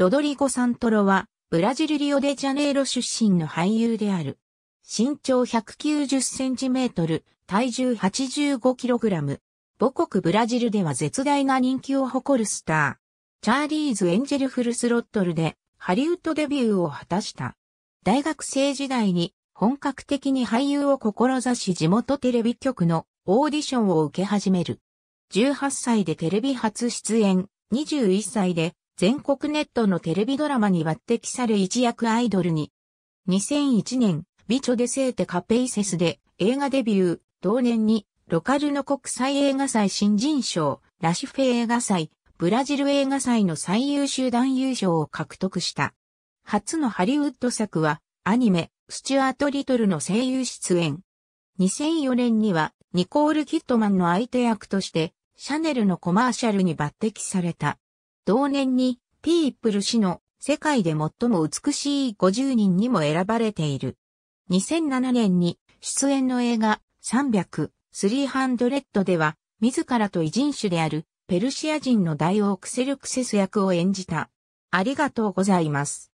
ロドリゴ・サントロは、ブラジルリオデジャネイロ出身の俳優である。身長190センチメートル、体重85キログラム。母国ブラジルでは絶大な人気を誇るスター。チャーリーズ・エンジェル・フルスロットルで、ハリウッドデビューを果たした。大学生時代に本格的に俳優を志し地元テレビ局のオーディションを受け始める。18歳でテレビ初出演、21歳で全国ネットのテレビドラマに抜擢され一躍アイドルに。2001年、チョデセーテカペイセスで映画デビュー、同年にロカルの国際映画祭新人賞、ラシフェ映画祭、ブラジル映画祭の最優秀男優賞を獲得した。初のハリウッド作は、アニメ、スチュアート・リトルの声優出演。2004年には、ニコール・キットマンの相手役として、シャネルのコマーシャルに抜擢された。同年にピープル氏の世界で最も美しい50人にも選ばれている。2007年に出演の映画300、300では自らと異人種であるペルシア人の大王クセルクセス役を演じた。ありがとうございます。